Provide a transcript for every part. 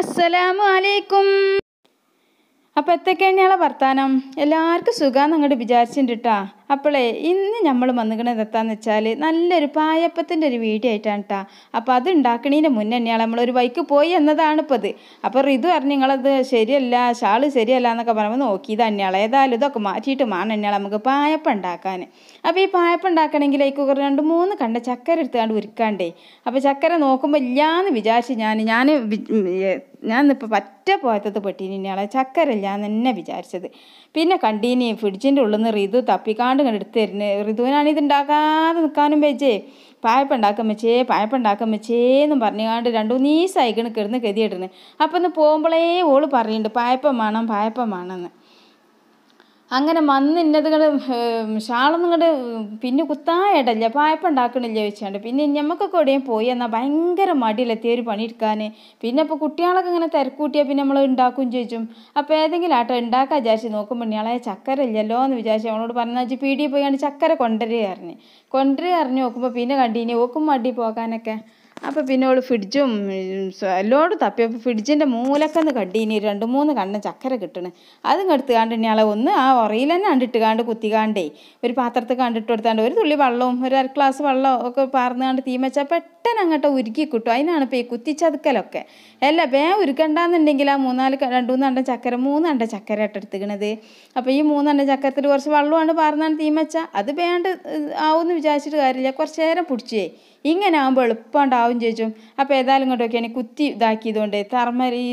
അസ്സലാമു അലൈക്കും അപ്പോൾ ഞങ്ങളെ വർത്താനം എല്ലാവർക്കും സുഖമാണെന്ന് അങ്ങോട്ട് വിചാരിച്ചിട്ടുണ്ട് കേട്ടാ അപ്പോളേ ഇന്ന് നമ്മൾ വന്നിരിക്കുന്നത് എത്താന്ന് വെച്ചാൽ നല്ലൊരു പായപ്പത്തിൻ്റെ ഒരു വീഡിയോ ആയിട്ടാണ് കേട്ടോ അപ്പോൾ അത് ഉണ്ടാക്കണതിൻ്റെ മുന്നേ തന്നെയാണ് നമ്മളൊരു വൈക്ക് പോയി എന്നതാണ് ഇപ്പോൾ ഇത് അപ്പോൾ ഇത് പറഞ്ഞു നിങ്ങളത് ശരിയല്ല ഷാള് ശരിയല്ല എന്നൊക്കെ പറയുമ്പോൾ നോക്കി തന്നെയാണ് ഏതായാലും ഇതൊക്കെ മാറ്റിയിട്ട് വേണം തന്നെയാണ് നമുക്ക് പായപ്പം ഉണ്ടാക്കാൻ അപ്പോൾ ഈ പായപ്പം ഉണ്ടാക്കണമെങ്കിൽ കുക്കർ രണ്ട് മൂന്ന് കണ്ട ചക്കര എടുത്തുകൊണ്ട് ഉരുക്കാണ്ടേ അപ്പോൾ ചക്കര നോക്കുമ്പോൾ ഇല്ലാന്ന് വിചാരിച്ച് ഞാൻ ഞാൻ ഞാൻ ഇപ്പോൾ പറ്റ പോയത്തത് പെട്ടീനിയാണ് ചക്കരല്ല ഞാൻ തന്നെ വിചാരിച്ചത് പിന്നെ കണ്ടീനി ഫ്രിഡ്ജിൻ്റെ ഉള്ളിൽ നിന്ന് റിതു തപ്പിക്കാണ്ട് അങ്ങോട്ടും കണ്ടെടുത്ത് തരുന്നത് ഋതുവിനാണ് ഇത് ഉണ്ടാക്കാതെ നിൽക്കാനും വെച്ചേ പായപ്പം ഉണ്ടാക്കാൻ വെച്ചേ പായപ്പം ഉണ്ടാക്കാൻ വെച്ചേന്നും പറഞ്ഞുകൊണ്ട് രണ്ടു മൂന്നീസായിക്കണ് കിടന്ന് കെതിയിടുന്നത് അപ്പം ഒന്ന് പോകുമ്പോഴേ ഓള് പറയുന്നുണ്ട് പായപ്പം വേണം പായപ്പം വേണമെന്ന് അങ്ങനെ മന്നിന്നതുകൾ ഷാളൊന്നും ഇങ്ങോട്ട് പിന്നെ കുത്താൻ ഇടല്ല പായപ്പം ഉണ്ടാക്കണില്ല ചോദിച്ചാണ്ട് പിന്നെ ഞമ്മക്കൊക്കെ എവിടെയും പോയി എന്നാൽ ഭയങ്കര മടിയില്ല തേര് പണിയെടുക്കാൻ പിന്നെ ഇപ്പോൾ കുട്ടികളൊക്കെ ഇങ്ങനെ തിരക്കൂട്ടിയാൽ പിന്നെ നമ്മൾ ഉണ്ടാക്കും ചോദിച്ചും അപ്പോൾ ഏതെങ്കിലും ആട്ടോ ഉണ്ടാക്കാൻ വിചാരിച്ച് നോക്കുമ്പോൾ ഇയാളെ ചക്കര ഇല്ലല്ലോ എന്ന് വിചാരിച്ചു അവളോട് പറഞ്ഞാൽ വെച്ചാൽ പീടിയിൽ പോയി ചക്കര കൊണ്ടുവരികയായിരുന്നു കൊണ്ടുവരിക അറിഞ്ഞ് നോക്കുമ്പോൾ പിന്നെ കണ്ടീനി ഓക്കും മടി പോകാനൊക്കെ അപ്പോൾ പിന്നെ ഓൾ ഫ്രിഡ്ജും എല്ലോടും തപ്പിയപ്പോൾ ഫ്രിഡ്ജിൻ്റെ മൂലക്കന്ന് കണ്ടീനി രണ്ട് മൂന്ന് കണ്ണ് ചക്കര കിട്ടണേ അതും എടുത്തുകാണ്ട് ഇനി ആളെ ഒന്ന് ആ ഉറയിൽ തന്നെ കണ്ടിട്ട് കാണ്ട് കാണ്ടേ ഒരു പാത്രത്തിൽ കണ്ടിട്ട് കൊടുത്താണ്ട് ഒരു തുള്ളി വെള്ളവും ഒരു അര ഗ്ലാസ് വെള്ളവും ഒക്കെ പാർന്നുകാണ്ട് തീമച്ചാൽ പെട്ടെന്ന് അങ്ങോട്ട് ഉരുക്കി കിട്ടും അതിനാണ് ഇപ്പോൾ ഈ കുത്തിച്ചതുക്കലൊക്കെ അല്ല വേ ഉരുക്കണ്ടെന്നുണ്ടെങ്കിൽ ആ മൂന്നാല് രണ്ട് മൂന്ന് മൂന്നണ്ട ചക്കര മൂന്ന് അണ്ട ചക്കര ഇട്ടെടുത്തിക്കണത് അപ്പോൾ ഈ മൂന്നണ്ട ചക്കരത്തിൽ കുറച്ച് വെള്ളമാണ് പാർന്നാണ് തീമച്ച അത് വേണ്ട ആവുമെന്ന് വിചാരിച്ചിട്ട് കാര്യമില്ല കുറച്ച് നേരം പിടിച്ചേ ഇങ്ങനെ ആകുമ്പോൾ എളുപ്പമുണ്ടാവും ചേച്ചും അപ്പോൾ ഏതായാലും ഇങ്ങോട്ടൊക്കെയാണ് കുത്തി ഇതാക്കിയതുകൊണ്ട് തർമ്മൽ ഈ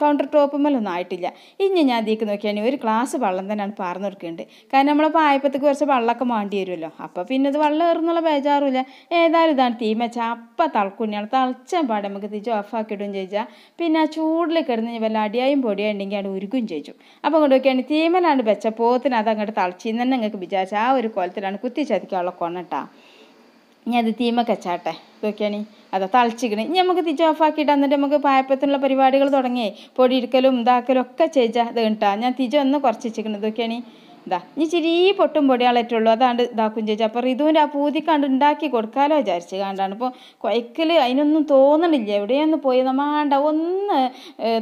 കൗണ്ടർ ടോപ്പ് മേലൊന്നും ആയിട്ടില്ല ഇനി ഞാൻ അതിലേക്ക് നോക്കിയാണ് ഒരു ഗ്ലാസ് വെള്ളം തന്നെയാണ് പാർന്നു കൊടുക്കുന്നുണ്ട് കാരണം നമ്മളെ ആയപ്പത്തേക്ക് കുറച്ച് വെള്ളമൊക്കെ മാണ്ടി വരുമല്ലോ അപ്പോൾ പിന്നെ ഇത് വെള്ളം ഏറുന്നുള്ള ബേജാറില്ല ഏതായാലും ഇതാണ് തീമച്ച അപ്പം തളക്കുണ്ണിയാണ് തളച്ച പാടെ നമുക്ക് തിരിച്ച് ഇടും ചോദിച്ചാൽ പിന്നെ ആ ചൂടിൽ കിടന്ന് വല്ല അടിയായും പൊടിയോ ഉണ്ടെങ്കിൽ അവിടെ ഉരുക്കും ചോദിച്ചു അപ്പോൾ അങ്ങോട്ട് നോക്കിയാണ് തീമലാണ് വെച്ച പോത്തിന് അത് അങ്ങോട്ട് തളച്ചിന്ന് തന്നെ നിങ്ങൾക്ക് വിചാരിച്ചാൽ ആ ഒരു കൊലത്തിലാണ് കുത്തി ചതിക്കാനുള്ള കൊണട്ടാ ഇനി അത് തീമൊക്കെ ചാട്ടെ ഇതൊക്കെയാണ് അതാ തളിച്ചിക്കണേ ഇനി നമുക്ക് തിരിച്ച് ഓഫാക്കിയിട്ട് എന്നിട്ട് നമുക്ക് പായപ്പത്തിനുള്ള പരിപാടികൾ തുടങ്ങിയേ പൊടി ഇതാക്കലും ഒക്കെ ചെയ്താൽ ഇത് കിട്ടാം ഞാൻ തിരിച്ച് ഒന്ന് കുറച്ച് വെച്ചിക്കണേ ഇതൊക്കെയാണ് ഇതാ ഇനി ഈ പൊട്ടും പൊടിയാളായിട്ടുള്ളൂ അതാണ്ട് ഇതാക്കും ചേച്ചി അപ്പോൾ റിതുവിൻ്റെ ആ പൂതി കണ്ട് ഉണ്ടാക്കി കൊടുക്കാലോ വിചാരിച്ച് കണ്ടാണ് ഇപ്പോൾ കുഴക്കൽ അതിനൊന്നും തോന്നണില്ല എവിടെയൊന്നും പോയി നമ്മാണ്ട ഒന്ന്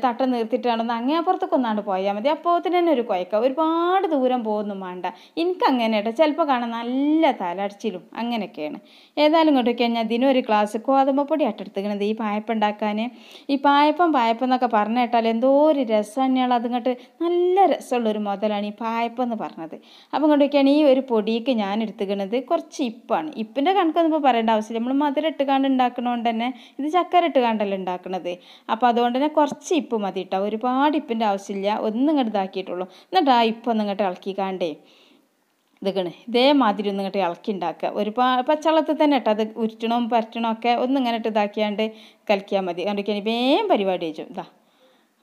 തട്ടം നിർത്തിയിട്ടാണെന്ന് അങ്ങേ അപ്പുറത്തൊക്കെ ഒന്നാണ്ട് പോയാൽ മതി അപ്പോൾ തന്നെ ഒരു കുഴക്ക ഒരുപാട് ദൂരം പോകുന്നു വേണ്ട എനിക്കങ്ങനെ കേട്ടോ ചിലപ്പോൾ കാണാൻ നല്ല തലടിച്ചിലും അങ്ങനെയൊക്കെയാണ് ഏതായാലും ഇങ്ങോട്ട് കഴിഞ്ഞാൽ ദിനം ഒരു ക്ലാസ് കോതമ്പൊടി അട്ടെടുത്തിക്കണത് ഈ പായപ്പം ഉണ്ടാക്കാൻ ഈ പായപ്പം പായപ്പം എന്നൊക്കെ പറഞ്ഞ കേട്ടാൽ എന്തോ ഒരു തന്നെയാണ് അതിങ്ങോട്ട് നല്ല രസമുള്ളൊരു മുതലാണ് ഈ പായപ്പം എന്ന് പറഞ്ഞത് പറഞ്ഞത് അപ്പം കൊണ്ടൊക്കെയാണ് ഈ ഒരു പൊടിയൊക്കെ ഞാൻ എടുത്തുക്കണത് കുറച്ച് ഇപ്പാണ് ഇപ്പിൻ്റെ കണക്കൊന്നും ഇപ്പോൾ പറയേണ്ട ആവശ്യമില്ല നമ്മൾ മധുരം ഇട്ടുകാണ്ട് ഉണ്ടാക്കണോണ്ട് തന്നെ ഇത് ചക്കര ഇട്ടുകാണ്ടല്ല ഉണ്ടാക്കണത് അപ്പോൾ അതുകൊണ്ട് തന്നെ കുറച്ച് ഇപ്പ് മതി കേട്ടോ ഒരുപാട് ഇപ്പിൻ്റെ ആവശ്യമില്ല ഒന്നും ഇങ്ങോട്ട് ഇതാക്കിയിട്ടുള്ളൂ എന്നിട്ട് ആ ഇപ്പൊന്നും ഇങ്ങോട്ട് ഇളക്കിക്കാണ്ടേ ഇതൊക്കെയാണ് ഇതേമാതിരി ഒന്ന് ഇങ്ങോട്ട് ഇളക്കി ഉണ്ടാക്കുക ഒരു പച്ചവെള്ളത്തിൽ തന്നെ ഇട്ട് അത് ഉരുട്ടണോ പരറ്റണോ ഒക്കെ ഒന്നും ഇങ്ങനെ ഇട്ട് ഇതാക്കിയാണ്ട് കലക്കിയാൽ മതി കണ്ടിക്കാൻ വേഗം പരിപാടി വെച്ചു ഇതാ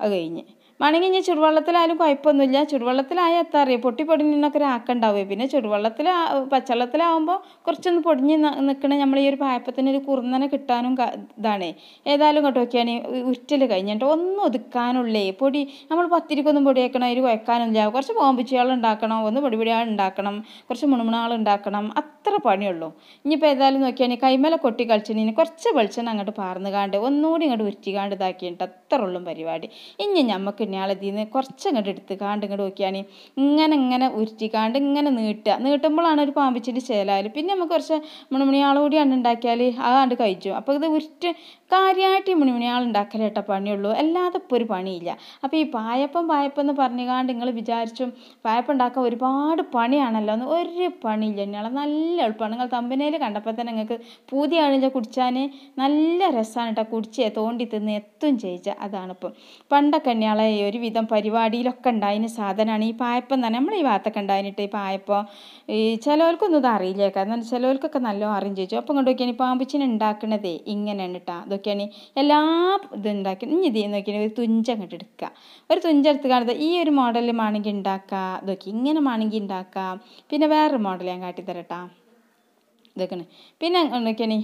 അത് കഴിഞ്ഞ് വേണമെങ്കിൽ ഇനി ചുടുവെള്ളത്തിലായാലും കുഴപ്പമൊന്നുമില്ല ചുടുവെള്ളത്തിലായാൽ എത്താ അറിയാം പൊട്ടി പൊടിഞ്ഞൊക്കെ ഒരാക്കുണ്ടാവുക പിന്നെ ചുടുവെള്ളത്തിൽ പച്ചവെള്ളത്തിലാവുമ്പോൾ കുറച്ചൊന്ന് പൊടിഞ്ഞ് നിൽക്കണ നമ്മൾ ഈ ഒരു പായപ്പത്തിന് ഒരു കുറുന്നനെ കിട്ടാനും ഇതാണ് ഏതായാലും കേട്ടോ നോക്കിയാണ് ഉറ്റൽ കഴിഞ്ഞിട്ട് ഒന്നും ഒതുക്കാനുള്ളേ പൊടി നമ്മൾ പത്തിരിക്കൊന്നും പൊടിയേക്കണം അതിൽ കുഴക്കാനില്ല കുറച്ച് ബോംബിച്ചയാൾ ഉണ്ടാക്കണം ഒന്ന് പൊടിപിടിയാൾ ഉണ്ടാക്കണം കുറച്ച് മുണുമുണാൾ ഉണ്ടാക്കണം അത്ര പണിയുള്ളൂ ഇനിയിപ്പോൾ ഏതായാലും നോക്കിയാണ് കൈമല കൊട്ടി കളിച്ചിന് കുറച്ച് വെളിച്ചെണ്ണ അങ്ങോട്ട് പാർന്നുകാണ്ട് ഒന്നുകൂടി ഇങ്ങോട്ട് കാണ്ട് ഇതാക്കിയിട്ട് അത്ര ഉള്ളും പരിപാടി ഇനി നമുക്ക് ഞാളതിൽ നിന്ന് കുറച്ച് അങ്ങോട്ട് എടുത്ത് കാണ്ട് ഇങ്ങോട്ട് നോക്കിയാണ് ഇങ്ങനെ ഇങ്ങനെ ഉരുട്ടിക്കാണ്ട് ഇങ്ങനെ നീട്ടുക നീട്ടുമ്പോഴാണ് ഒരു പാമ്പിച്ചിട്ട് ചേലായാലും പിന്നെ നമുക്ക് കുറച്ച് മണിമണിയാളൂടി ആണ് ഉണ്ടാക്കിയാൽ ആ കണ്ട് കഴിച്ചു അപ്പോൾ ഇത് ഉരുട്ട് കാര്യമായിട്ട് ഈ മണിമണിയാൾ ഉണ്ടാക്കലേട്ട പണിയുള്ളൂ അല്ലാതെ ഇപ്പോൾ ഒരു പണിയില്ല അപ്പോൾ ഈ പായപ്പം പായപ്പം എന്ന് പറഞ്ഞുകാണ്ട് നിങ്ങൾ വിചാരിച്ചു പായപ്പം ഉണ്ടാക്കാൻ ഒരുപാട് പണിയാണല്ലോ എന്ന് ഒരു പണിയില്ല ഞങ്ങളെ നല്ല എളുപ്പമാണ് നിങ്ങൾ തമ്പനയിൽ കണ്ടപ്പോൾ തന്നെ നിങ്ങൾക്ക് ആണെങ്കിൽ കുടിച്ചാൽ നല്ല രസമാണ് കേട്ടോ കുടിച്ചേ തോണ്ടി തിന്ന് എത്തും ചെയ്യിച്ച അതാണിപ്പം പണ്ടൊക്കെ ഇനിയാളെ ഒരുവിധം പരിപാടിയിലൊക്കെ ഉണ്ടായിന് സാധനമാണ് ഈ പായപ്പം തന്നെ നമ്മൾ ഈ ഭാഗത്തൊക്കെ ഉണ്ടായിട്ട് ഈ പായപ്പം ഈ ചിലവർക്കൊന്നും ഇത് കാരണം ചിലവർക്കൊക്കെ നല്ല അറിയും ചോദിച്ചു അപ്പം കൊണ്ട് നോക്കിയാണ് പാമ്പുച്ചിനെ ഉണ്ടാക്കണതേ ഇങ്ങനെയാണ് കേട്ടോ അതൊക്കെയാണ് എല്ലാ ഇതും ഉണ്ടാക്കി ഇനി ഇതേ നോക്കിയാണ് ഒരു തുഞ്ചം അങ്ങോട്ട് എടുക്കുക ഒരു തുഞ്ചെടുത്ത് കാണുന്നത് ഈ ഒരു മോഡലിൽ ആണെങ്കിൽ ഉണ്ടാക്കുക ഇതൊക്കെ ഇങ്ങനെ ആണെങ്കിൽ ഉണ്ടാക്കാം പിന്നെ വേറൊരു മോഡൽ ഞാൻ കാട്ടിത്തരട്ടാ ഇതൊക്കെയാണ് പിന്നെ എന്തൊക്കെയാണ്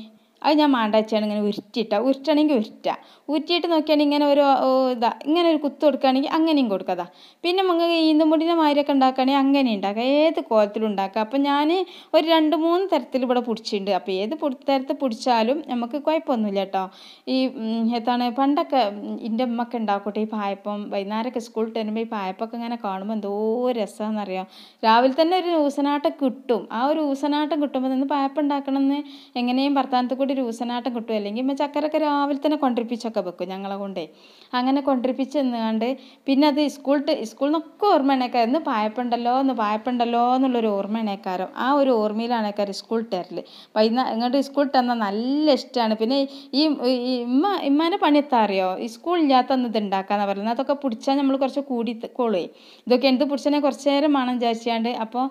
അത് ഞാൻ മാണ്ടാച്ചാണ് ഇങ്ങനെ ഉരുട്ടിയിട്ടാണ് ഉരുട്ടണമെങ്കിൽ ഉരുട്ടുക ഉരുറ്റിയിട്ട് നോക്കിയാണെങ്കിൽ ഇങ്ങനെ ഒരു ഇതാ ഇങ്ങനെ ഒരു കുത്ത് കൊടുക്കുകയാണെങ്കിൽ അങ്ങനെയും കൊടുക്കാം പിന്നെ നമുക്ക് ഈന്തമുടിൻ്റെ മാതിരിയൊക്കെ ഉണ്ടാക്കുകയാണെങ്കിൽ അങ്ങനെ ഉണ്ടാക്കുക ഏത് കോലത്തിലും ഉണ്ടാക്കുക അപ്പം ഞാൻ ഒരു രണ്ട് മൂന്ന് തരത്തിൽ ഇവിടെ പിടിച്ചിട്ടുണ്ട് അപ്പോൾ ഏത് തരത്തിൽ പിടിച്ചാലും നമുക്ക് കുഴപ്പമൊന്നുമില്ല കേട്ടോ ഈ എന്താണ് പണ്ടൊക്കെ എൻ്റെ ഉമ്മക്ക് ഉണ്ടാക്കട്ടെ ഈ പായപ്പം വൈകുന്നേരമൊക്കെ സ്കൂളിൽ വരുമ്പോൾ ഈ പായപ്പൊക്കെ ഇങ്ങനെ കാണുമ്പോൾ എന്തോ രസമാണെന്നറിയാം രാവിലെ തന്നെ ഒരു ഊസനാട്ടം കിട്ടും ആ ഒരു ഊസനാട്ടം കിട്ടുമ്പോൾ നിന്ന് പായപ്പം ഉണ്ടാക്കണം എന്ന് എങ്ങനെയും ഭർത്താനത്തിൽ കൂടി ഒരു ഊസനാട്ടം കിട്ടും അല്ലെങ്കിൽ ഇമ്മ ചക്കരൊക്കെ രാവിലെ തന്നെ കൊണ്ടിരിപ്പിച്ചൊക്കെ വെക്കും ഞങ്ങളെ കൊണ്ടേ അങ്ങനെ കൊണ്ടിരിപ്പിച്ച് എന്നുകൊണ്ട് പിന്നെ അത് സ്കൂളിട്ട് സ്കൂളിൽ നിന്നൊക്കെ ഓർമ്മ എണേക്കാരം ഇന്ന് പായപ്പുണ്ടല്ലോ എന്ന് പായപ്പുണ്ടല്ലോ എന്നുള്ളൊരു ഓർമ്മ ആ ഒരു ഓർമ്മയിലാണ് സ്കൂൾ ഇട്ടേരൽ വൈകുന്നേരം ഇങ്ങോട്ട് സ്കൂൾ ഇട്ടെന്നാൽ നല്ല ഇഷ്ടമാണ് പിന്നെ ഈ ഇമ്മ ഇമ്മാനെ പണി അറിയോ ഈ സ്കൂൾ ഇല്ലാത്ത ഒന്ന് ഇത് ഉണ്ടാക്കാന്ന് പറയുന്നത് അതൊക്കെ പിടിച്ചാൽ നമ്മൾ കുറച്ച് കൂടി കൂളേ ഇതൊക്കെ എന്ത് പിടിച്ചതിനെ കുറച്ച് നേരം വേണം വിചാരിച്ചാണ്ട് അപ്പോൾ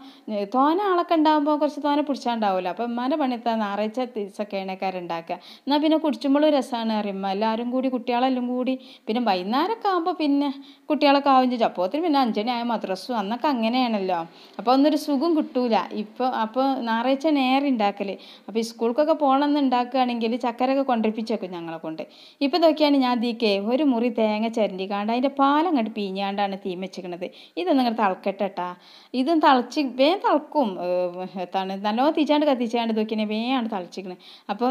തോന ആളൊക്കെ ഉണ്ടാകുമ്പോൾ കുറച്ച് തോനെ പിടിച്ചാണ്ടാവില്ല അപ്പോൾ ഇമ്മാനെ പണി എത്താ ഞായറാഴ്ച ദിവസമൊക്കെയാണ് ആൾക്കാർ എന്നാൽ പിന്നെ കുടിച്ചുമ്പോൾ രസമാണ് അറിയുമ്പോൾ എല്ലാവരും കൂടി കുട്ടികളെല്ലാം കൂടി പിന്നെ വൈകുന്നേരമൊക്കെ ആകുമ്പോൾ പിന്നെ കുട്ടികളൊക്കെ ആവും ചോദിച്ചു അപ്പോത്തിന് പിന്നെ അഞ്ചണി ആയ മദ്രസു അന്നൊക്കെ അങ്ങനെയാണല്ലോ അപ്പോൾ ഒന്നൊരു സുഖം കിട്ടൂല ഇപ്പോൾ അപ്പോൾ ഞായറാഴ്ച നേരെ ഉണ്ടാക്കൽ അപ്പോൾ ഈ സ്കൂൾക്കൊക്കെ പോകണമെന്ന് ഉണ്ടാക്കുകയാണെങ്കിൽ ചക്കരൊക്കെ കൊണ്ടിരിപ്പിച്ചേക്കും ഞങ്ങളെ കൊണ്ട് ഇപ്പോൾ നോക്കിയാണ് ഞാൻ ദീക്കേ ഒരു മുറി തേങ്ങ ചരണ്ടിക്കാണ്ട് അതിൻ്റെ പാലം അങ്ങോട്ട് പീഞ്ഞാണ്ടാണ് തീം വെച്ചിക്കണത് ഇതൊന്നും ഇങ്ങനെ തിളക്കട്ടെട്ടാ ഇതും തിളച്ച് വേഗം തിളക്കും എത്താണ് നല്ലോണം തീച്ചാണ്ട് കത്തിച്ചാണ്ട് നോക്കിയാൽ വേഗമാണ് തിളച്ചിക്കണത് അപ്പോൾ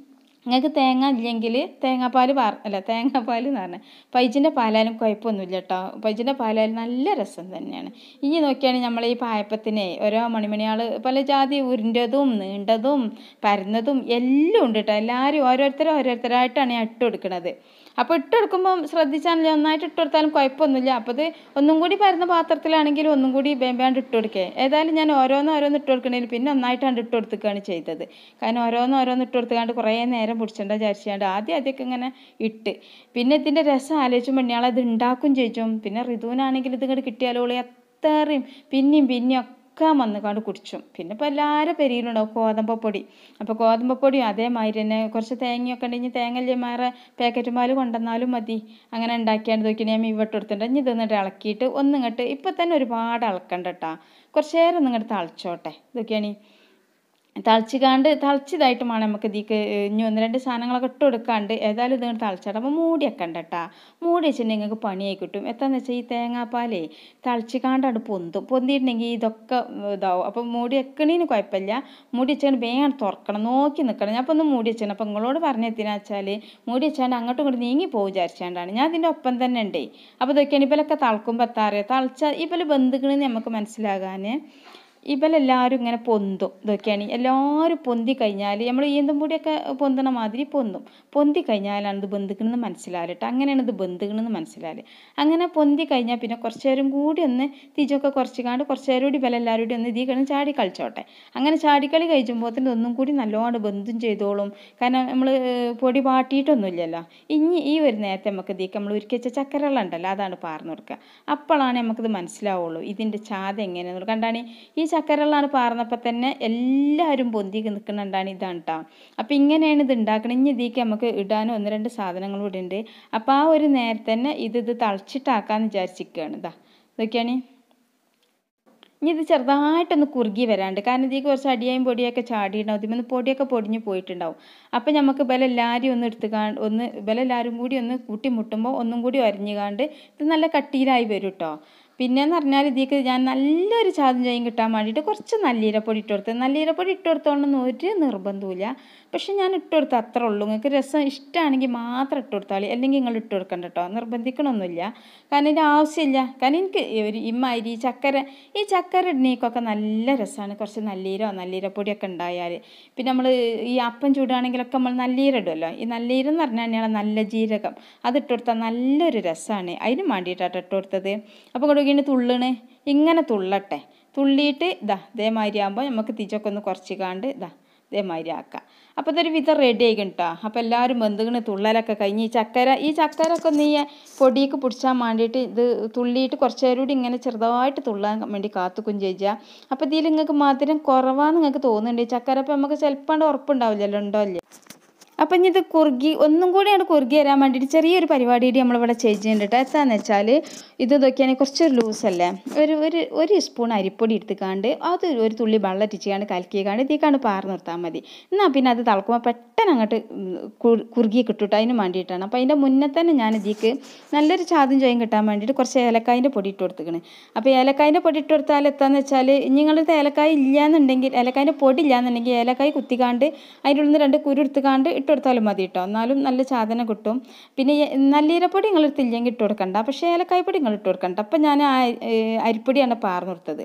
നിങ്ങൾക്ക് തേങ്ങ ഇല്ലെങ്കിൽ തേങ്ങാപ്പാൽ പാർ അല്ല തേങ്ങാപ്പാൽ എന്ന് പറഞ്ഞാൽ പൈജിൻ്റെ പാലായാലും കുഴപ്പമൊന്നുമില്ല കേട്ടോ പൈജിൻ്റെ പാലായാലും നല്ല രസം തന്നെയാണ് ഇനി നോക്കിയാണെങ്കിൽ നമ്മൾ ഈ പായപ്പത്തിനെ ഓരോ മണിമണിയാൾ പല ജാതി ഉരുണ്ടതും നീണ്ടതും പരന്നതും എല്ലാം ഉണ്ട് കേട്ടോ എല്ലാവരും ഓരോരുത്തരും ഓരോരുത്തരായിട്ടാണ് ഞാൻ ഇട്ട് കൊടുക്കുന്നത് അപ്പോൾ ഇട്ട് കൊടുക്കുമ്പം നന്നായിട്ട് ഒന്നായിട്ട് ഇട്ട് കൊടുത്താലും കുഴപ്പമൊന്നുമില്ല അപ്പോൾ അത് ഒന്നും കൂടി പരന്ന പാത്രത്തിലാണെങ്കിൽ ഒന്നും കൂടി വേമ്പാണ്ട് ഇട്ട് കൊടുക്കുക ഏതായാലും ഞാൻ ഓരോന്നും ഓരോന്ന് ഇട്ട് കൊടുക്കണേൽ പിന്നെ നന്നായിട്ടാണ് ഇട്ട് കൊടുത്തുകയാണ് ചെയ്തത് കാരണം ഓരോന്നും ഓരോന്ന് ഇട്ട് കൊടുത്തുകൊണ്ട് കുറേ നേരം നേരം പിടിച്ചണ്ട വിചാരിച്ചാണ്ട് ആദ്യം ആദ്യമൊക്കെ ഇങ്ങനെ ഇട്ട് പിന്നെ ഇതിൻ്റെ രസം ആലോചിച്ചും പെണ്ണിയാളത് ഉണ്ടാക്കും ചേച്ചും പിന്നെ ഋതുവിനാണെങ്കിൽ ഇത് ഇങ്ങോട്ട് കിട്ടിയാലോളി അത്രയും പിന്നെയും പിന്നെയും ഒക്കെ വന്ന് കണ്ട് കുടിച്ചു പിന്നെ ഇപ്പോൾ എല്ലാവരും പെരിയിലുണ്ടാവും പൊടി അപ്പോൾ പൊടിയും അതേമാതിരി തന്നെ കുറച്ച് തേങ്ങയൊക്കെ ഉണ്ടെങ്കിൽ പാക്കറ്റ് പാല് കൊണ്ടുവന്നാലും മതി അങ്ങനെ ഉണ്ടാക്കിയാണ്ട് നോക്കി ഞാൻ ഇവിടെ എടുത്തിട്ടുണ്ട് ഇനി ഇതൊന്നിട്ട് ഇളക്കിയിട്ട് ഒന്നിങ്ങോട്ട് ഇപ്പം തന്നെ ഒരുപാട് ഇളക്കണ്ട കേട്ടോ കുറച്ചേരം നേരം ഒന്നിങ്ങോട്ട് തളിച്ചോട്ടെ ഇതൊക്കെയാണ് തിളച്ചിക്കാണ്ട് തളിച്ചതായിട്ട് വേണം നമുക്ക് ഇതിക്ക് ഇനി ഒന്ന് രണ്ട് സാധനങ്ങളൊക്കെ ഇട്ട് കൊടുക്കാണ്ട് ഏതായാലും ഇത് തിളച്ചിട അപ്പോൾ മൂടി വെക്കണ്ട കേട്ടാ മൂടി വെച്ചിട്ടുണ്ടെങ്കിൽ നിങ്ങൾക്ക് പണിയായി കിട്ടും എത്താന്ന് വെച്ചാൽ ഈ തേങ്ങാപ്പാലേ തിളച്ചിക്കാണ്ടാണ് പൊന്തും പൊന്തിയിട്ടുണ്ടെങ്കിൽ ഇതൊക്കെ ഇതാവും അപ്പോൾ മൂടി വെക്കണേന് കുഴപ്പമില്ല മൂടി വെച്ചാൽ വേഗം തുറക്കണം നോക്കി നിൽക്കണം ഞാൻ അപ്പോൾ ഒന്ന് മൂടി വെച്ചാണ് അപ്പോൾ നിങ്ങളോട് പറഞ്ഞെത്തിനാ വെച്ചാൽ മൂടി വെച്ചാണ്ട് അങ്ങോട്ടും ഇങ്ങോട്ട് നീങ്ങി പോകും വിചാരിച്ചാണ്ടാണ് ഞാൻ അതിൻ്റെ ഒപ്പം തന്നെ ഉണ്ടേ അപ്പോൾ ഇതൊക്കെയാണ് ഇപ്പോഴൊക്കെ തളക്കുമ്പോൾ എത്താറിയാം തളിച്ചാൽ ഇപ്പോൾ ബന്ധുക്കണെന്ന് നമുക്ക് മനസ്സിലാകാൻ ഇവലെല്ലാവരും ഇങ്ങനെ പൊന്തും ഇതൊക്കെയാണ് എല്ലാവരും പൊന്തി കഴിഞ്ഞാൽ നമ്മൾ ഈന്തും കൂടിയൊക്കെ പൊന്തണ മാതിരി പൊന്തും പൊന്തി കഴിഞ്ഞാലാണ് ഇത് ബന്ധുക്കണമെന്ന് കേട്ടോ അങ്ങനെയാണ് ഇത് ബന്ധുക്കണമെന്ന് മനസ്സിലാവല് അങ്ങനെ പൊന്തി കഴിഞ്ഞാൽ പിന്നെ കുറച്ച് നേരം കൂടി ഒന്ന് തിജൊക്കെ കുറച്ച് കാണ്ട് കുറച്ച് നേരം കൂടി ഇവലെല്ലാവരും കൂടി ഒന്ന് ഇതീ കഴിഞ്ഞ് ചാടി കളിച്ചോട്ടെ അങ്ങനെ ചാടിക്കളി കഴിച്ചുമ്പോഴത്തേന് ഒന്നും കൂടി നല്ലോണം ബന്ധം ചെയ്തോളും കാരണം നമ്മൾ പൊടി പാട്ടിയിട്ടൊന്നുമില്ലല്ലോ ഇനി ഈ ഒരു നേരത്തെ നമുക്ക് ഇതീക്ക് നമ്മൾ ഉരുക്കിച്ച ചക്കരകളുണ്ടല്ലോ അതാണ് പാർന്നു കൊടുക്കുക അപ്പോഴാണ് നമുക്കിത് മനസ്സിലാവുള്ളൂ ഇതിൻ്റെ ചാത എങ്ങനെയാണെന്നുള്ളത് കണ്ടാണ് ഈ ചക്കരകളാണ് പാർന്നപ്പോൾ തന്നെ എല്ലാവരും പൊന്തി നിൽക്കുന്നുണ്ടാണ് ഇതാണ് കേട്ടോ അപ്പോൾ ഇങ്ങനെയാണ് ഇത് ഉണ്ടാക്കുന്നത് ഇനി ഇതിലേക്ക് നമുക്ക് ഇടാൻ ഒന്ന് രണ്ട് സാധനങ്ങൾ കൂടി ഉണ്ട് അപ്പോൾ ആ ഒരു നേരത്തെ തന്നെ ഇത് ഇത് തളച്ചിട്ടാക്കാമെന്ന് വിചാരിച്ചിരിക്കുകയാണ് ഇതാ ഇതൊക്കെയാണ് ഇനി ഇത് ചെറുതായിട്ടൊന്ന് കുറുകി വരാണ്ട് കാരണം ഇതിലേക്ക് കുറച്ച് അടിയായും പൊടിയൊക്കെ ചാടിയിട്ടുണ്ടാവും ഇതിമെന്ന് പൊടിയൊക്കെ പൊടിഞ്ഞ് പോയിട്ടുണ്ടാവും അപ്പം നമുക്ക് ബലെല്ലാവരും ഒന്ന് എടുത്ത് കാ ഒന്ന് ബലെല്ലാവരും കൂടി ഒന്ന് കൂട്ടിമുട്ടുമ്പോൾ ഒന്നും കൂടി ഒരഞ്ഞുകാണ്ട് ഇത് നല്ല കട്ടിയിലായി വരും കേട്ടോ പിന്നെയെന്ന് പറഞ്ഞാൽ ഇതിലേക്ക് ഞാൻ നല്ലൊരു ചാതം ചായയും കിട്ടാൻ വേണ്ടിയിട്ട് കുറച്ച് നല്ലീരപ്പൊടി ഇട്ട് കൊടുത്ത് നല്ലീരപ്പൊടി ഇട്ട് കൊടുത്തോണ്ടൊന്നും ഒരു നിർബന്ധമില്ല പക്ഷേ ഞാൻ ഇട്ട് കൊടുത്ത അത്ര ഉള്ളൂ നിങ്ങൾക്ക് രസം ഇഷ്ടമാണെങ്കിൽ മാത്രം ഇട്ട് കൊടുത്താൽ അല്ലെങ്കിൽ നിങ്ങൾ ഇട്ട് കൊടുക്കണ്ട കേട്ടോ നിർബന്ധിക്കണമൊന്നുമില്ല കാരണം ഇതിൻ്റെ ആവശ്യമില്ല കാരണം എനിക്ക് ഒരു ഇമ്മാതിരി ചക്കര ഈ ചക്കര ഇടുന്നേക്കൊക്കെ നല്ല രസമാണ് കുറച്ച് നല്ലീരോ നല്ലീരപ്പൊടിയൊക്കെ ഉണ്ടായാൽ പിന്നെ നമ്മൾ ഈ അപ്പം ചൂടാണെങ്കിലൊക്കെ നമ്മൾ നല്ലീര ഇടുമല്ലോ ഈ നല്ലീരം എന്ന് പറഞ്ഞാൽ നല്ല ജീരകം അതിട്ട് കൊടുത്താൽ നല്ലൊരു രസമാണ് അതിന് വേണ്ടിയിട്ടാണ് ഇട്ട് കൊടുത്തത് അപ്പോൾ കൊടുക്കുകയാണ് തുള്ളണ് ഇങ്ങനെ തുള്ളട്ടെ തുള്ളിയിട്ട് ഇതാ ഇതേമാതിരി ആകുമ്പോൾ നമുക്ക് തിജൊക്കെ ഒന്ന് കുറച്ച് കാണ്ട് ഇതാ ഇതേമാതിരി ആക്കാം അപ്പോൾ ഇതൊരു വിധം റെഡി ആയിക്കും കേട്ടോ അപ്പോൾ എല്ലാവരും ബന്ധുക്കണ് തുള്ളലൊക്കെ കഴിഞ്ഞ് ഈ ചക്കര ഈ ചക്കരൊക്കെ ഒന്ന് ഈ പൊടിയൊക്കെ പിടിച്ചാൽ വേണ്ടിയിട്ട് ഇത് തുള്ളിയിട്ട് കുറച്ച് ഇങ്ങനെ ചെറുതായിട്ട് തുള്ളാൻ വേണ്ടി കാത്തുക്കും ചെയ്യുക അപ്പോൾ ഇതിൽ നിങ്ങൾക്ക് മധുരം കുറവാന്ന് നിങ്ങൾക്ക് തോന്നുന്നുണ്ട് ഈ ചക്കര അപ്പോൾ നമുക്ക് ചിലപ്പോൾ ഉറപ്പുണ്ടാവില്ലല്ലോ ഉണ്ടോ അല്ലേ അപ്പം ഇനി ഇത് കുറുകി ഒന്നും കൂടിയാണ് കുറുകി വരാൻ വേണ്ടിയിട്ട് ചെറിയൊരു പരിപാടി കൂടി നമ്മളിവിടെ ചെയ്യുന്നുണ്ട് കേട്ടോ എന്താണെന്ന് വെച്ചാൽ ഇത് ഇതൊക്കെയാണ് കുറച്ചൊരു ലൂസല്ലേ ഒരു ഒരു ഒരു സ്പൂൺ അരിപ്പൊടി എടുത്തുക്കാണ്ട് അത് ഒരു തുള്ളി വെള്ളം ഇട്ടിച്ചാണ്ട് കലക്കിക്കാണ്ട് ഇതേക്കാണ് പാർ നിർത്താൽ മതി എന്നാൽ പിന്നെ അത് തിളക്കുമ്പോൾ പെട്ടെന്ന് അങ്ങോട്ട് കുറുകി കിട്ടും അതിന് വേണ്ടിയിട്ടാണ് അപ്പം അതിൻ്റെ മുന്നേ തന്നെ ഞാൻ ഇതിക്ക് നല്ലൊരു ചാതും ചോയും കിട്ടാൻ വേണ്ടിയിട്ട് കുറച്ച് ഏലക്കായൻ്റെ പൊടി ഇട്ട് കൊടുത്തുക്കണ് അപ്പോൾ ഏലക്കായൻ്റെ പൊടി ഇട്ട് കൊടുത്താൽ എത്താന്ന് വെച്ചാൽ നിങ്ങളടുത്ത് ഏലക്കായ ഇല്ലയെന്നുണ്ടെങ്കിൽ ഏലക്കായൻ്റെ പൊടി ഇല്ലയെന്നുണ്ടെങ്കിൽ ഏലക്കായ കുത്തിക്കാണ്ട് അതിൻ്റെ ഉള്ളിൽ നിന്ന് രണ്ട് കുരു എടുത്തുകാണ്ട് ഇട്ട് കൊടുത്താലും മതി കേട്ടോ എന്നാലും നല്ല ചാതന കിട്ടും പിന്നെ നല്ലീരപ്പൊടി നിങ്ങൾ എടുത്തില്ലെങ്കിൽ ഇട്ട് കൊടുക്കണ്ട പക്ഷേ ഏലക്കായ്പൊടി നിങ്ങൾ ഇട്ട് കൊടുക്കണ്ട അപ്പം ഞാൻ അരിപ്പൊടിയാണ് പാർന്നു കൊടുത്തത്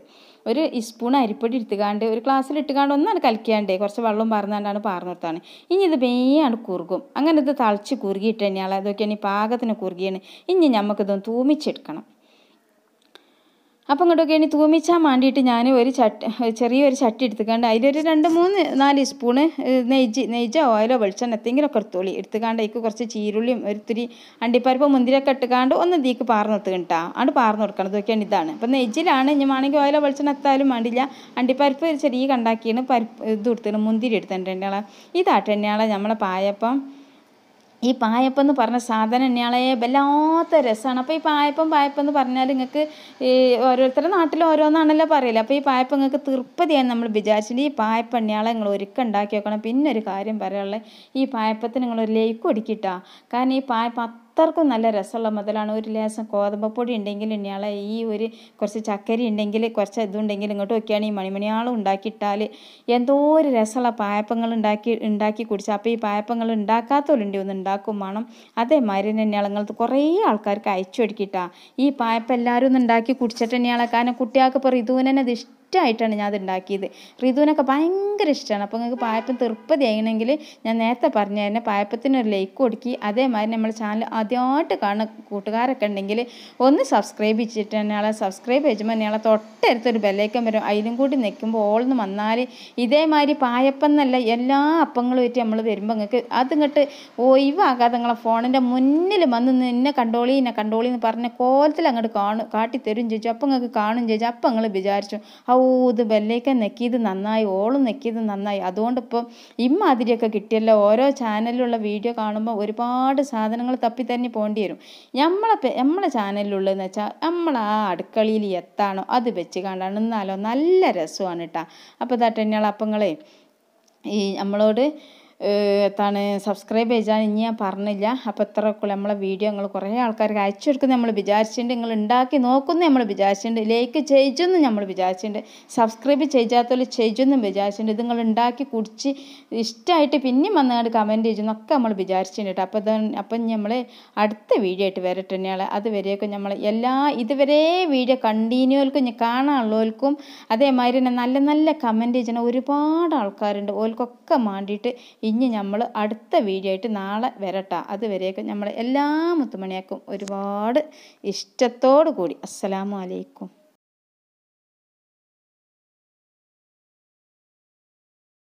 ഒരു സ്പൂൺ അരിപ്പൊടി എടുത്തുകാണ്ട് ഒരു ഗ്ലാസ്സിൽ ഇട്ടുകാണ്ട് ഒന്നാണ് കലക്കിയാണ്ട് കുറച്ച് വെള്ളം പാർന്നാണ്ടാണ് പാർന്നു കൊടുത്താണ് ഇനി ഇത് വേയാണ് കുറുകും അങ്ങനെ ഇത് തളിച്ച് കുറുകിയിട്ട് തന്നെയാണ് അതൊക്കെയാണ് ഈ പാകത്തിന് കുറുകിയാണ് ഇനി നമുക്കിതൊന്ന് തൂമിച്ചെടുക്കണം അപ്പം ഇങ്ങോട്ടൊക്കെ ഇനി തൂമിച്ചാൻ വേണ്ടിയിട്ട് ഞാൻ ഒരു ചട്ട് ചെറിയൊരു ചട്ടി എടുത്തുകൊണ്ട് അതിലൊരു രണ്ട് മൂന്ന് നാല് സ്പൂണ് നെയ്ജ് നെയ്ജോ ഓയിലോ വെളിച്ചെണ്ണ എന്തെങ്കിലുമൊക്കെ എടുത്തോളി എടുത്തുകൊണ്ട് അതിക്ക് കുറച്ച് ചീരുള്ളിയും ഒരിത്തിരി അണ്ടിപ്പരിപ്പ് മുന്തിരിയൊക്കെ ഇട്ടുകാണ്ട് ഒന്ന് തീക്ക് പാർന്ന് നിർത്തുകട്ടാ അത് പാർന്ന് കൊടുക്കണം ഇതൊക്കെയാണ് ഇതാണ് ഇപ്പം നെയ്ജിലാണ് ഇനി വേണമെങ്കിൽ ഓയിലോ വെളിച്ചെണ്ണ എത്താലും വേണ്ടില്ല അണ്ടിപ്പരിപ്പ് ചെറിയ കണ്ടാക്കിയാണ് പരിപ്പ് ഇത് കൊടുത്തിട്ട് മുന്തിരി എണ്ണയാളെ ഇതാട്ടെണ്ണയാളെ നമ്മളെ പായപ്പം ഈ പായപ്പം എന്ന് പറഞ്ഞ സാധനം തന്നെയാളെ വല്ലാത്ത രസമാണ് അപ്പോൾ ഈ പായപ്പം പായപ്പം എന്ന് പറഞ്ഞാൽ നിങ്ങൾക്ക് ഈ ഓരോരുത്തരുടെ നാട്ടിൽ ഓരോന്നാണല്ലോ പറയില്ല അപ്പോൾ ഈ പായപ്പം നിങ്ങൾക്ക് തീർപ്പതിയാണ് നമ്മൾ വിചാരിച്ചിട്ട് ഈ പായപ്പം എണ്ണയാളെ നിങ്ങൾ ഒരുക്കം ഉണ്ടാക്കി വെക്കണം പിന്നെ ഒരു കാര്യം പറയാനുള്ളത് ഈ പായപ്പത്തിന് നിങ്ങളൊരു ലൈക്ക് ഒടിക്കിട്ടാ കാരണം ഈ പായപ്പം അത്രക്കും നല്ല രസമുള്ള മുതലാണ് ഒരു ലേശം ഗോതമ്പപ്പൊടി ഉണ്ടെങ്കിൽ ഇനിയാളെ ഈ ഒരു കുറച്ച് ചക്കരി ഉണ്ടെങ്കിൽ കുറച്ച് ഇതുണ്ടെങ്കിൽ ഇങ്ങോട്ട് വയ്ക്കുകയാണ് ഈ മണിമണിയാളും ഉണ്ടാക്കിയിട്ടാൽ എന്തോ ഒരു രസമുള്ള പായപ്പങ്ങൾ ഉണ്ടാക്കി ഉണ്ടാക്കി കുടിച്ചു അപ്പോൾ ഈ പായപ്പങ്ങൾ ഉണ്ടാക്കാത്തവരുണ്ട് ഒന്ന് ഉണ്ടാക്കും വേണം അതേമാതിരി തന്നെ നിങ്ങൾ കുറേ ആൾക്കാർക്ക് അയച്ചു കൊടുക്കിട്ടാ ഈ പായപ്പം എല്ലാവരും ഒന്ന് ഉണ്ടാക്കി കുടിച്ചിട്ട് തന്നെയാളെ കാരണം കുട്ടികൾക്ക് ഇപ്പോൾ ഋതുവിനെ അത് ഇഷ്ടം ഇഷ്ടമായിട്ടാണ് ഞാൻ അത് ഉണ്ടാക്കിയത് റിതുവിനൊക്കെ ഭയങ്കര ഇഷ്ടമാണ് അപ്പോൾ നിങ്ങൾക്ക് പായപ്പം തൃപ്തി ചെയ്യണമെങ്കിൽ ഞാൻ നേരത്തെ പറഞ്ഞു തന്നെ പായപ്പത്തിനൊരു ലൈക്ക് കൊടുക്കി അതേമാതിരി നമ്മൾ ചാനൽ ആദ്യമായിട്ട് കാണുന്ന കൂട്ടുകാരൊക്കെ ഉണ്ടെങ്കിൽ ഒന്ന് സബ്സ്ക്രൈബ് ചെയ്തിട്ട് തന്നെയാളെ സബ്സ്ക്രൈബ് ചെയ്യുമ്പോൾ തന്നെയാളെ തൊട്ടടുത്തൊരു ബെല്ലേക്കം വരും അതിലും കൂടി നിൽക്കുമ്പോൾ ഓൾന്ന് വന്നാൽ ഇതേമാതിരി പായപ്പം എന്നല്ല എല്ലാ അപ്പങ്ങളും ആയിട്ട് നമ്മൾ വരുമ്പോൾ നിങ്ങൾക്ക് അതിങ്ങോട്ട് ഒഴിവാകാതെ നിങ്ങളെ ഫോണിൻ്റെ മുന്നിൽ വന്ന് നിന്നെ കണ്ടോളി എന്നെ കണ്ടോളി എന്ന് പറഞ്ഞ കോലത്തിൽ അങ്ങോട്ട് കാണും കാട്ടിത്തരും ചോദിച്ചു അപ്പം നിങ്ങൾക്ക് കാണും ചോദിച്ചു അപ്പം നിങ്ങൾ വിചാരിച്ചു ഹാവൂ ഇത് ബെല്ലേക്ക് നെക്കിയത് നന്നായി ഓളും നെക്കിയത് നന്നായി അതുകൊണ്ട് ഇപ്പോൾ ഇമ്മാതിരിയൊക്കെ കിട്ടിയല്ലോ ഓരോ ചാനലിലുള്ള വീഡിയോ കാണുമ്പോൾ ഒരുപാട് സാധനങ്ങൾ തപ്പി തന്നെ പോകേണ്ടി വരും നമ്മളെ നമ്മളെ ചാനലിലുള്ളതെന്ന് വെച്ചാൽ നമ്മൾ ആ അടുക്കളയിൽ എത്താണോ അത് വെച്ച് കാണാണ് എന്നാലോ നല്ല രസമാണ് കേട്ടോ അപ്പോൾ ഇതാട്ടെ അപ്പങ്ങളെ ഈ നമ്മളോട് എന്താണ് സബ്സ്ക്രൈബ് ചെയ്യാൻ ഇനി ഞാൻ പറഞ്ഞില്ല അപ്പോൾ ഇത്രയൊക്കെ നമ്മളെ വീഡിയോ നിങ്ങൾ കുറേ ആൾക്കാർക്ക് അയച്ചു കൊടുക്കുന്ന നമ്മൾ വിചാരിച്ചിട്ടുണ്ട് നിങ്ങൾ ഉണ്ടാക്കി നോക്കുന്നു നമ്മൾ വിചാരിച്ചിട്ടുണ്ട് ലൈക്ക് ചെയ്യിച്ചെന്ന് നമ്മൾ വിചാരിച്ചിട്ടുണ്ട് സബ്സ്ക്രൈബ് ചെയ്യാത്തവർ ചെയ്യിച്ചെന്നും വിചാരിച്ചിട്ടുണ്ട് ഇത് നിങ്ങൾ ഉണ്ടാക്കി കുടിച്ച് ഇഷ്ടമായിട്ട് പിന്നെയും വന്നുകൊണ്ട് കമൻറ്റ് ചെയ്യുന്നൊക്കെ നമ്മൾ വിചാരിച്ചിട്ടുണ്ട് കേട്ടോ അപ്പോൾ അപ്പം നമ്മൾ അടുത്ത വീഡിയോ ആയിട്ട് വരട്ടെ തന്നെയാണ് അതുവരെയൊക്കെ നമ്മൾ എല്ലാ ഇതുവരെ വീഡിയോ കണ്ടിന്യൂൽക്കും ഇനി കാണാനുള്ളവർക്കും അതേമാതിരി തന്നെ നല്ല നല്ല കമൻറ്റ് ചെയ്യുന്ന ഒരുപാട് ആൾക്കാരുണ്ട് ഓൽക്കൊക്കെ വേണ്ടിയിട്ട് ഇനി നമ്മൾ അടുത്ത വീഡിയോ ആയിട്ട് നാളെ വരട്ടാം അതുവരെയൊക്കെ നമ്മൾ എല്ലാ മുത്തുമണിയാക്കും ഒരുപാട് ഇഷ്ടത്തോടു കൂടി അസ്സലാമു അലൈക്കും